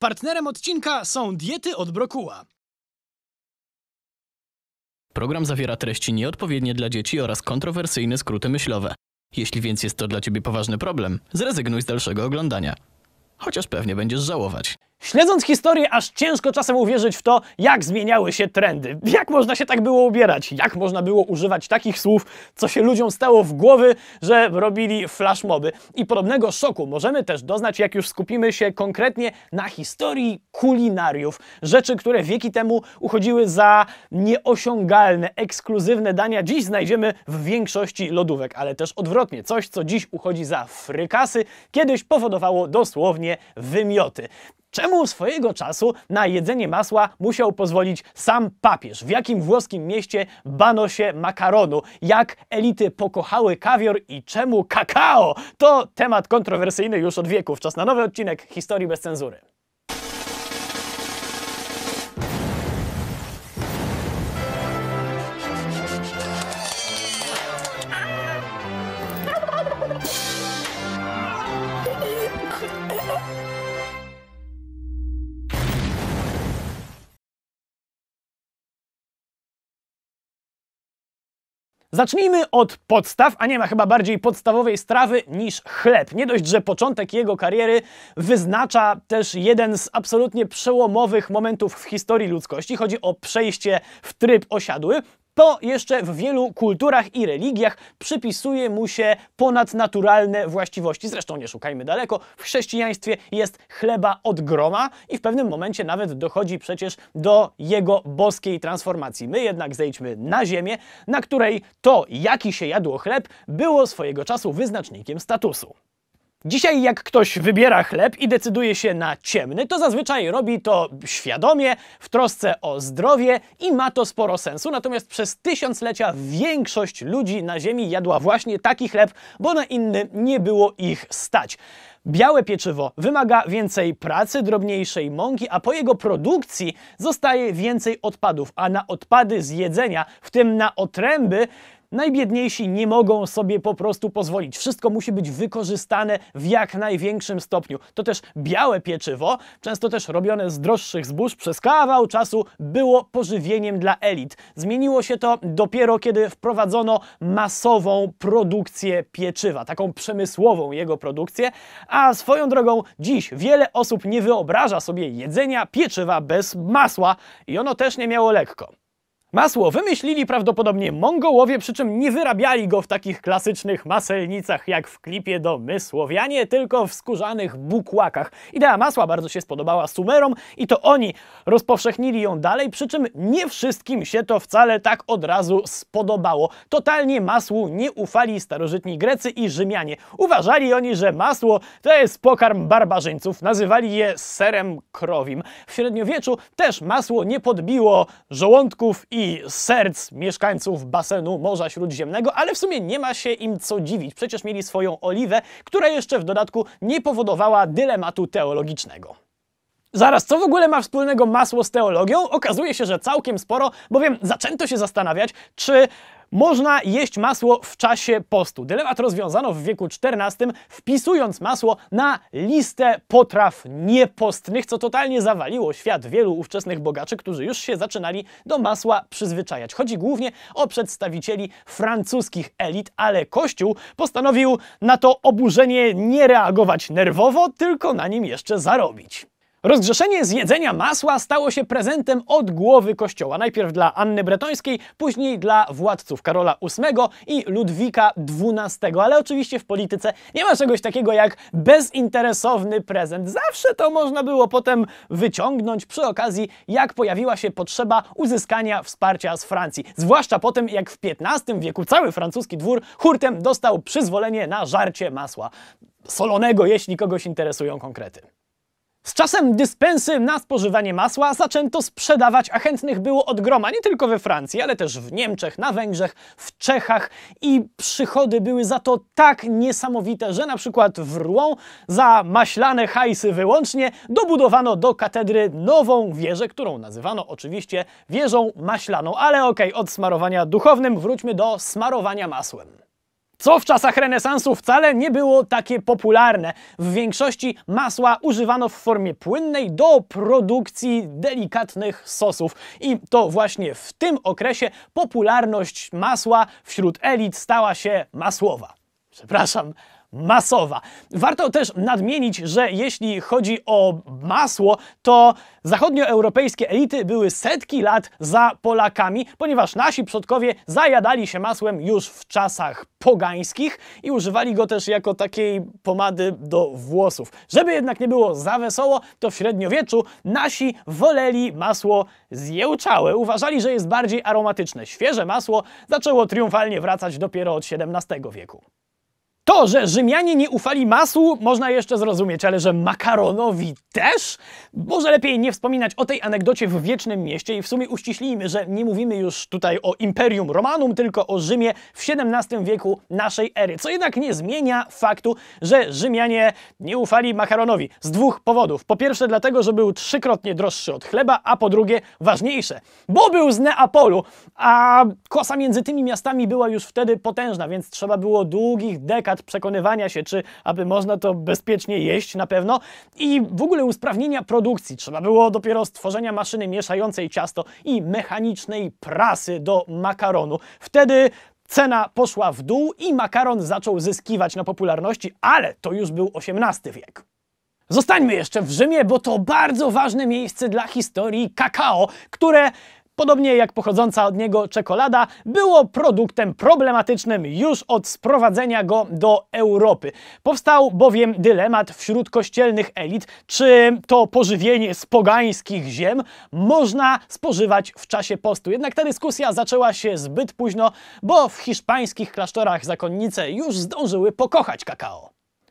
Partnerem odcinka są diety od brokuła. Program zawiera treści nieodpowiednie dla dzieci oraz kontrowersyjne skróty myślowe. Jeśli więc jest to dla Ciebie poważny problem, zrezygnuj z dalszego oglądania. Chociaż pewnie będziesz żałować. Śledząc historię, aż ciężko czasem uwierzyć w to, jak zmieniały się trendy. Jak można się tak było ubierać? Jak można było używać takich słów, co się ludziom stało w głowy, że robili flashmoby? I podobnego szoku możemy też doznać, jak już skupimy się konkretnie na historii kulinariów. Rzeczy, które wieki temu uchodziły za nieosiągalne, ekskluzywne dania, dziś znajdziemy w większości lodówek, ale też odwrotnie. Coś, co dziś uchodzi za frykasy, kiedyś powodowało dosłownie wymioty. Czemu swojego czasu na jedzenie masła musiał pozwolić sam papież? W jakim włoskim mieście bano się makaronu? Jak elity pokochały kawior i czemu kakao? To temat kontrowersyjny już od wieków. Czas na nowy odcinek Historii bez cenzury. Zacznijmy od podstaw, a nie ma chyba bardziej podstawowej strawy niż chleb. Nie dość, że początek jego kariery wyznacza też jeden z absolutnie przełomowych momentów w historii ludzkości. Chodzi o przejście w tryb osiadły to jeszcze w wielu kulturach i religiach przypisuje mu się ponadnaturalne właściwości. Zresztą nie szukajmy daleko, w chrześcijaństwie jest chleba od groma i w pewnym momencie nawet dochodzi przecież do jego boskiej transformacji. My jednak zejdźmy na ziemię, na której to, jaki się jadło chleb, było swojego czasu wyznacznikiem statusu. Dzisiaj jak ktoś wybiera chleb i decyduje się na ciemny, to zazwyczaj robi to świadomie, w trosce o zdrowie i ma to sporo sensu. Natomiast przez tysiąclecia większość ludzi na Ziemi jadła właśnie taki chleb, bo na inny nie było ich stać. Białe pieczywo wymaga więcej pracy, drobniejszej mąki, a po jego produkcji zostaje więcej odpadów, a na odpady z jedzenia, w tym na otręby, Najbiedniejsi nie mogą sobie po prostu pozwolić. Wszystko musi być wykorzystane w jak największym stopniu. To też białe pieczywo, często też robione z droższych zbóż, przez kawał czasu było pożywieniem dla elit. Zmieniło się to dopiero kiedy wprowadzono masową produkcję pieczywa, taką przemysłową jego produkcję, a swoją drogą dziś wiele osób nie wyobraża sobie jedzenia pieczywa bez masła i ono też nie miało lekko. Masło wymyślili prawdopodobnie Mongołowie, przy czym nie wyrabiali go w takich klasycznych maselnicach jak w klipie do My Słowianie, tylko w skórzanych bukłakach. Idea masła bardzo się spodobała Sumerom i to oni rozpowszechnili ją dalej, przy czym nie wszystkim się to wcale tak od razu spodobało. Totalnie masłu nie ufali starożytni Grecy i Rzymianie. Uważali oni, że masło to jest pokarm barbarzyńców, nazywali je serem krowim. W średniowieczu też masło nie podbiło żołądków i i serc mieszkańców basenu Morza Śródziemnego, ale w sumie nie ma się im co dziwić. Przecież mieli swoją oliwę, która jeszcze w dodatku nie powodowała dylematu teologicznego. Zaraz, co w ogóle ma wspólnego masło z teologią? Okazuje się, że całkiem sporo, bowiem zaczęto się zastanawiać, czy można jeść masło w czasie postu. Dylemat rozwiązano w wieku XIV, wpisując masło na listę potraw niepostnych, co totalnie zawaliło świat wielu ówczesnych bogaczy, którzy już się zaczynali do masła przyzwyczajać. Chodzi głównie o przedstawicieli francuskich elit, ale Kościół postanowił na to oburzenie nie reagować nerwowo, tylko na nim jeszcze zarobić. Rozgrzeszenie z jedzenia masła stało się prezentem od głowy kościoła. Najpierw dla Anny Bretońskiej, później dla władców Karola VIII i Ludwika XII. Ale oczywiście w polityce nie ma czegoś takiego jak bezinteresowny prezent. Zawsze to można było potem wyciągnąć przy okazji, jak pojawiła się potrzeba uzyskania wsparcia z Francji. Zwłaszcza po tym, jak w XV wieku cały francuski dwór hurtem dostał przyzwolenie na żarcie masła. Solonego, jeśli kogoś interesują konkrety. Z czasem dyspensy na spożywanie masła zaczęto sprzedawać, a chętnych było od groma, nie tylko we Francji, ale też w Niemczech, na Węgrzech, w Czechach i przychody były za to tak niesamowite, że na przykład w Rouen za maślane hajsy wyłącznie dobudowano do katedry nową wieżę, którą nazywano oczywiście wieżą maślaną, ale okej, okay, od smarowania duchownym wróćmy do smarowania masłem co w czasach renesansu wcale nie było takie popularne. W większości masła używano w formie płynnej do produkcji delikatnych sosów. I to właśnie w tym okresie popularność masła wśród elit stała się masłowa. Przepraszam, masowa. Warto też nadmienić, że jeśli chodzi o masło, to zachodnioeuropejskie elity były setki lat za Polakami, ponieważ nasi przodkowie zajadali się masłem już w czasach pogańskich i używali go też jako takiej pomady do włosów. Żeby jednak nie było za wesoło, to w średniowieczu nasi woleli masło zjełczałe. Uważali, że jest bardziej aromatyczne. Świeże masło zaczęło triumfalnie wracać dopiero od XVII wieku. To, że Rzymianie nie ufali masłu, można jeszcze zrozumieć, ale że makaronowi też? Może lepiej nie wspominać o tej anegdocie w Wiecznym Mieście i w sumie uściślijmy, że nie mówimy już tutaj o Imperium Romanum, tylko o Rzymie w XVII wieku naszej ery. Co jednak nie zmienia faktu, że Rzymianie nie ufali makaronowi z dwóch powodów. Po pierwsze dlatego, że był trzykrotnie droższy od chleba, a po drugie ważniejsze, bo był z Neapolu, a kosa między tymi miastami była już wtedy potężna, więc trzeba było długich dekad przekonywania się, czy aby można to bezpiecznie jeść na pewno i w ogóle usprawnienia produkcji. Trzeba było dopiero stworzenia maszyny mieszającej ciasto i mechanicznej prasy do makaronu. Wtedy Cena poszła w dół i makaron zaczął zyskiwać na popularności, ale to już był XVIII wiek. Zostańmy jeszcze w Rzymie, bo to bardzo ważne miejsce dla historii kakao, które podobnie jak pochodząca od niego czekolada, było produktem problematycznym już od sprowadzenia go do Europy. Powstał bowiem dylemat wśród kościelnych elit, czy to pożywienie z pogańskich ziem można spożywać w czasie postu. Jednak ta dyskusja zaczęła się zbyt późno, bo w hiszpańskich klasztorach zakonnice już zdążyły pokochać kakao.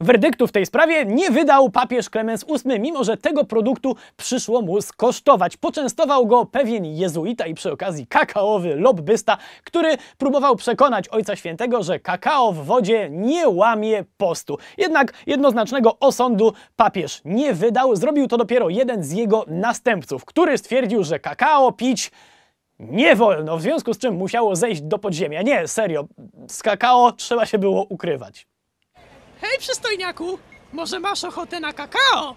Werdyktu w tej sprawie nie wydał papież Klemens VIII, mimo że tego produktu przyszło mu skosztować. Poczęstował go pewien jezuita i przy okazji kakaowy lobbysta, który próbował przekonać Ojca Świętego, że kakao w wodzie nie łamie postu. Jednak jednoznacznego osądu papież nie wydał. Zrobił to dopiero jeden z jego następców, który stwierdził, że kakao pić nie wolno, w związku z czym musiało zejść do podziemia. Nie, serio, z kakao trzeba się było ukrywać. Hej, przystojniaku! Może masz ochotę na kakao?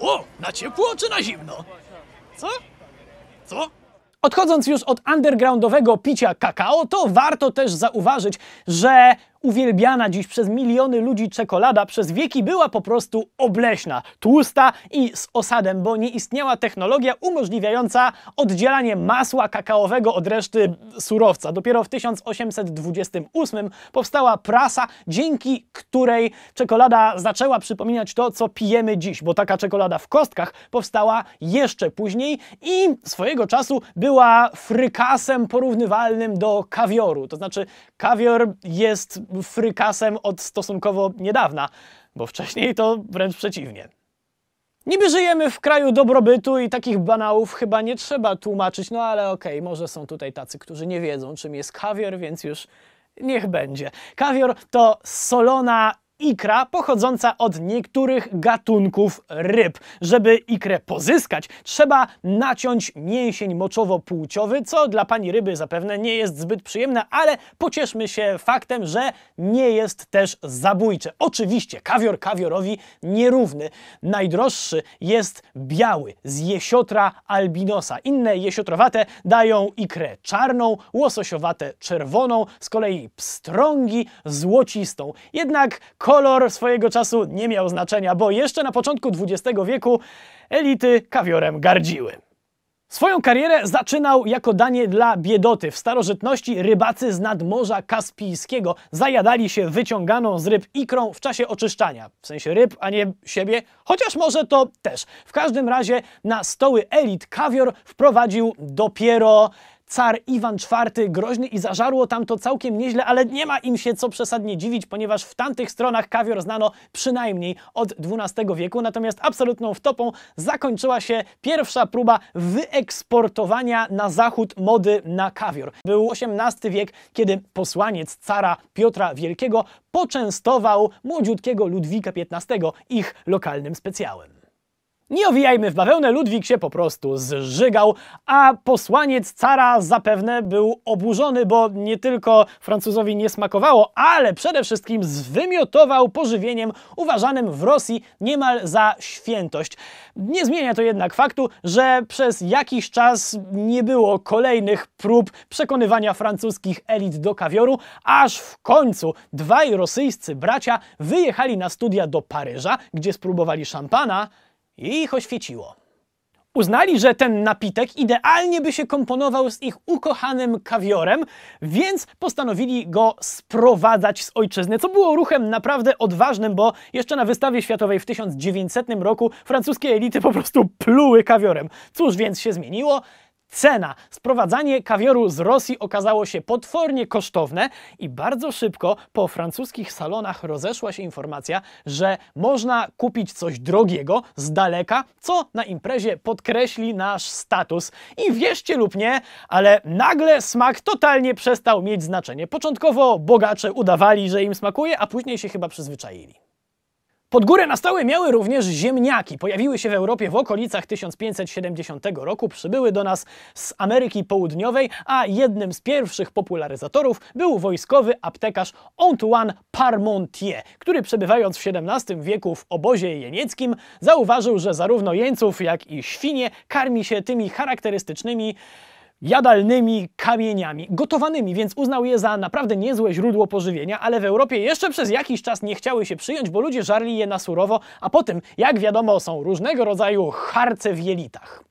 O, na ciepło czy na zimno? Co? Co? Odchodząc już od undergroundowego picia kakao, to warto też zauważyć, że uwielbiana dziś przez miliony ludzi czekolada przez wieki była po prostu obleśna, tłusta i z osadem, bo nie istniała technologia umożliwiająca oddzielanie masła kakaowego od reszty surowca. Dopiero w 1828 powstała prasa, dzięki której czekolada zaczęła przypominać to, co pijemy dziś, bo taka czekolada w kostkach powstała jeszcze później i swojego czasu była frykasem porównywalnym do kawioru. To znaczy, kawior jest frykasem od stosunkowo niedawna, bo wcześniej to wręcz przeciwnie. Niby żyjemy w kraju dobrobytu i takich banałów chyba nie trzeba tłumaczyć, no ale okej, okay, może są tutaj tacy, którzy nie wiedzą, czym jest kawior, więc już niech będzie. Kawior to solona ikra pochodząca od niektórych gatunków ryb. Żeby ikrę pozyskać, trzeba naciąć mięsień moczowo-płciowy, co dla pani ryby zapewne nie jest zbyt przyjemne, ale pocieszmy się faktem, że nie jest też zabójcze. Oczywiście kawior kawiorowi nierówny. Najdroższy jest biały z jesiotra albinosa. Inne jesiotrowate dają ikrę czarną, łososiowate czerwoną, z kolei pstrągi złocistą. Jednak kolor swojego czasu nie miał znaczenia, bo jeszcze na początku XX wieku elity kawiorem gardziły. Swoją karierę zaczynał jako danie dla biedoty. W starożytności rybacy z nadmorza Kaspijskiego zajadali się wyciąganą z ryb ikrą w czasie oczyszczania. W sensie ryb, a nie siebie, chociaż może to też. W każdym razie na stoły elit kawior wprowadził dopiero car Iwan IV groźny i zażarło tam to całkiem nieźle, ale nie ma im się co przesadnie dziwić, ponieważ w tamtych stronach kawior znano przynajmniej od XII wieku, natomiast absolutną wtopą zakończyła się pierwsza próba wyeksportowania na zachód mody na kawior. Był XVIII wiek, kiedy posłaniec cara Piotra Wielkiego poczęstował młodziutkiego Ludwika XV ich lokalnym specjałem. Nie owijajmy w bawełnę, Ludwik się po prostu zżygał, a posłaniec cara zapewne był oburzony, bo nie tylko Francuzowi nie smakowało, ale przede wszystkim zwymiotował pożywieniem uważanym w Rosji niemal za świętość. Nie zmienia to jednak faktu, że przez jakiś czas nie było kolejnych prób przekonywania francuskich elit do kawioru, aż w końcu dwaj rosyjscy bracia wyjechali na studia do Paryża, gdzie spróbowali szampana i ich oświeciło. Uznali, że ten napitek idealnie by się komponował z ich ukochanym kawiorem, więc postanowili go sprowadzać z ojczyzny, co było ruchem naprawdę odważnym, bo jeszcze na wystawie światowej w 1900 roku francuskie elity po prostu pluły kawiorem. Cóż więc się zmieniło? Cena. Sprowadzanie kawioru z Rosji okazało się potwornie kosztowne i bardzo szybko po francuskich salonach rozeszła się informacja, że można kupić coś drogiego z daleka, co na imprezie podkreśli nasz status. I wierzcie lub nie, ale nagle smak totalnie przestał mieć znaczenie. Początkowo bogacze udawali, że im smakuje, a później się chyba przyzwyczaili. Pod górę na stałe miały również ziemniaki. Pojawiły się w Europie w okolicach 1570 roku, przybyły do nas z Ameryki Południowej, a jednym z pierwszych popularyzatorów był wojskowy aptekarz Antoine Parmentier, który przebywając w XVII wieku w obozie jenieckim zauważył, że zarówno jeńców jak i świnie karmi się tymi charakterystycznymi jadalnymi kamieniami gotowanymi, więc uznał je za naprawdę niezłe źródło pożywienia, ale w Europie jeszcze przez jakiś czas nie chciały się przyjąć, bo ludzie żarli je na surowo, a potem, jak wiadomo, są różnego rodzaju harce w jelitach.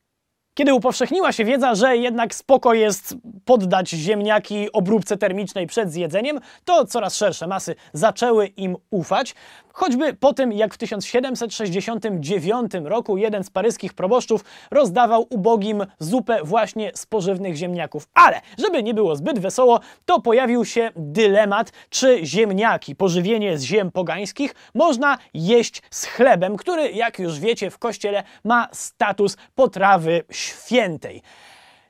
Kiedy upowszechniła się wiedza, że jednak spoko jest poddać ziemniaki obróbce termicznej przed zjedzeniem, to coraz szersze masy zaczęły im ufać. Choćby po tym, jak w 1769 roku jeden z paryskich proboszczów rozdawał ubogim zupę właśnie z pożywnych ziemniaków. Ale, żeby nie było zbyt wesoło, to pojawił się dylemat, czy ziemniaki, pożywienie z ziem pogańskich, można jeść z chlebem, który, jak już wiecie, w kościele ma status potrawy świętej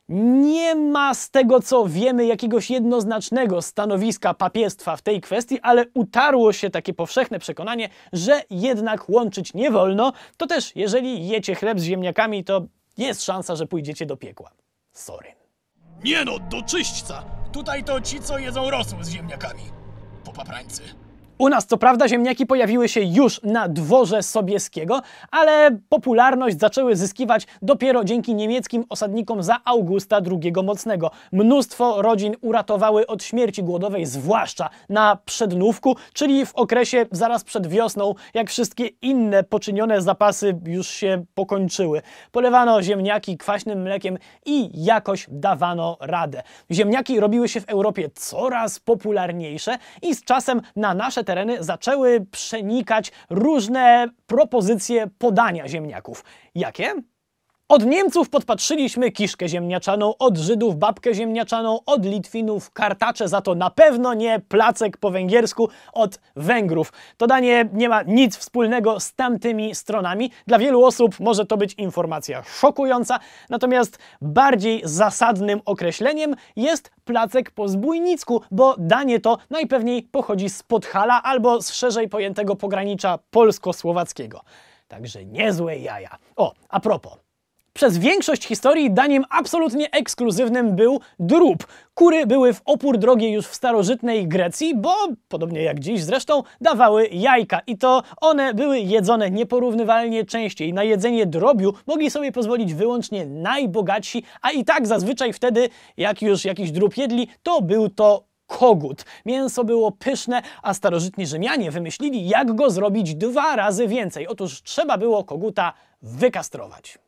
nie ma z tego, co wiemy, jakiegoś jednoznacznego stanowiska papiestwa w tej kwestii, ale utarło się takie powszechne przekonanie, że jednak łączyć nie wolno. To też, jeżeli jecie chleb z ziemniakami, to jest szansa, że pójdziecie do piekła. Sorry. Nie no, do czyśćca! Tutaj to ci, co jedzą rosół z ziemniakami. Popaprańcy. U nas co prawda ziemniaki pojawiły się już na dworze Sobieskiego, ale popularność zaczęły zyskiwać dopiero dzięki niemieckim osadnikom za Augusta II Mocnego. Mnóstwo rodzin uratowały od śmierci głodowej, zwłaszcza na przednówku, czyli w okresie zaraz przed wiosną, jak wszystkie inne poczynione zapasy już się pokończyły. Polewano ziemniaki kwaśnym mlekiem i jakoś dawano radę. Ziemniaki robiły się w Europie coraz popularniejsze i z czasem na nasze tereny zaczęły przenikać różne propozycje podania ziemniaków. Jakie? Od Niemców podpatrzyliśmy kiszkę ziemniaczaną, od Żydów babkę ziemniaczaną, od Litwinów kartacze, za to na pewno nie placek po węgiersku, od Węgrów. To danie nie ma nic wspólnego z tamtymi stronami. Dla wielu osób może to być informacja szokująca, natomiast bardziej zasadnym określeniem jest placek po zbójnicku, bo danie to najpewniej pochodzi z Podhala albo z szerzej pojętego pogranicza polsko-słowackiego. Także niezłe jaja. O, a propos. Przez większość historii daniem absolutnie ekskluzywnym był drób. Kury były w opór drogi już w starożytnej Grecji, bo, podobnie jak dziś zresztą, dawały jajka i to one były jedzone nieporównywalnie częściej. Na jedzenie drobiu mogli sobie pozwolić wyłącznie najbogatsi, a i tak zazwyczaj wtedy, jak już jakiś drób jedli, to był to kogut. Mięso było pyszne, a starożytni Rzymianie wymyślili, jak go zrobić dwa razy więcej. Otóż trzeba było koguta wykastrować.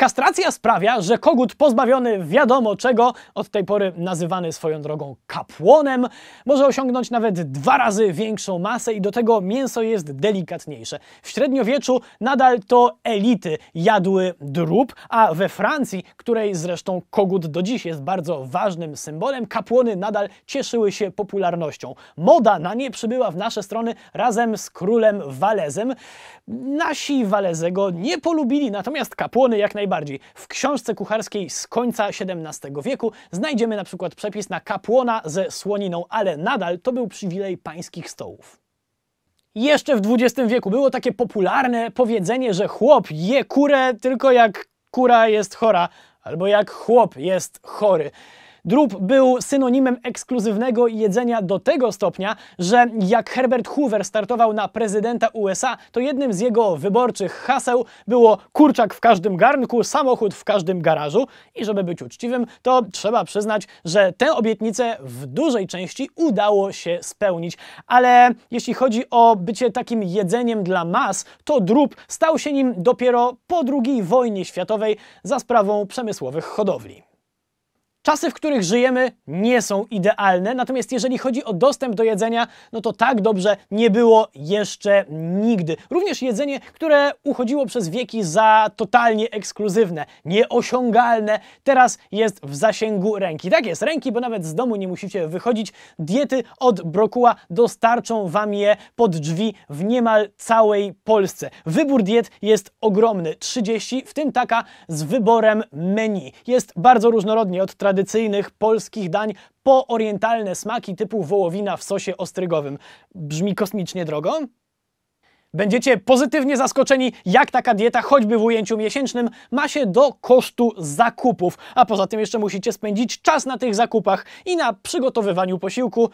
Kastracja sprawia, że kogut pozbawiony wiadomo czego, od tej pory nazywany swoją drogą kapłonem, może osiągnąć nawet dwa razy większą masę i do tego mięso jest delikatniejsze. W średniowieczu nadal to elity jadły drób, a we Francji, której zresztą kogut do dziś jest bardzo ważnym symbolem, kapłony nadal cieszyły się popularnością. Moda na nie przybyła w nasze strony razem z królem Walezem. Nasi Walezego nie polubili, natomiast kapłony jak najbardziej najbardziej. W książce kucharskiej z końca XVII wieku znajdziemy na przykład przepis na kapłona ze słoniną, ale nadal to był przywilej pańskich stołów. Jeszcze w XX wieku było takie popularne powiedzenie, że chłop je kurę tylko jak kura jest chora, albo jak chłop jest chory. Drób był synonimem ekskluzywnego jedzenia do tego stopnia, że jak Herbert Hoover startował na prezydenta USA, to jednym z jego wyborczych haseł było kurczak w każdym garnku, samochód w każdym garażu. I żeby być uczciwym, to trzeba przyznać, że tę obietnicę w dużej części udało się spełnić. Ale jeśli chodzi o bycie takim jedzeniem dla mas, to drób stał się nim dopiero po II wojnie światowej za sprawą przemysłowych hodowli. Czasy, w których żyjemy, nie są idealne, natomiast jeżeli chodzi o dostęp do jedzenia, no to tak dobrze nie było jeszcze nigdy. Również jedzenie, które uchodziło przez wieki za totalnie ekskluzywne, nieosiągalne, teraz jest w zasięgu ręki. Tak jest, ręki, bo nawet z domu nie musicie wychodzić. Diety od brokuła dostarczą Wam je pod drzwi w niemal całej Polsce. Wybór diet jest ogromny, 30, w tym taka z wyborem menu. Jest bardzo różnorodnie od tradycji tradycyjnych polskich dań po orientalne smaki typu wołowina w sosie ostrygowym. Brzmi kosmicznie drogo? Będziecie pozytywnie zaskoczeni, jak taka dieta, choćby w ujęciu miesięcznym, ma się do kosztu zakupów. A poza tym jeszcze musicie spędzić czas na tych zakupach i na przygotowywaniu posiłku.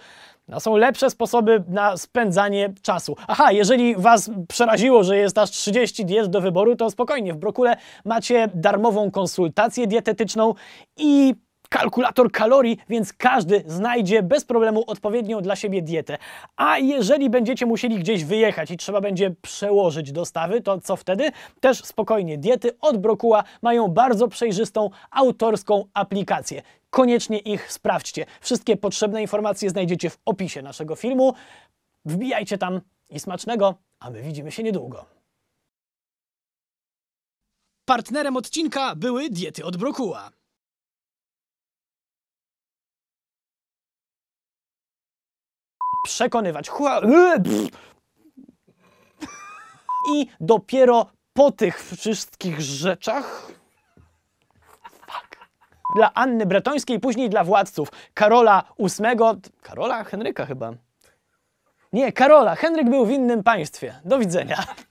No, są lepsze sposoby na spędzanie czasu. Aha, jeżeli Was przeraziło, że jest aż 30 diet do wyboru, to spokojnie, w Brokule macie darmową konsultację dietetyczną i kalkulator kalorii, więc każdy znajdzie bez problemu odpowiednią dla siebie dietę. A jeżeli będziecie musieli gdzieś wyjechać i trzeba będzie przełożyć dostawy, to co wtedy? Też spokojnie, diety od Brokuła mają bardzo przejrzystą, autorską aplikację. Koniecznie ich sprawdźcie. Wszystkie potrzebne informacje znajdziecie w opisie naszego filmu. Wbijajcie tam i smacznego, a my widzimy się niedługo. Partnerem odcinka były diety od Brokuła. przekonywać. E, I dopiero po tych wszystkich rzeczach dla Anny Bretońskiej, później dla władców Karola VIII, Karola Henryka chyba. Nie, Karola. Henryk był w innym państwie. Do widzenia.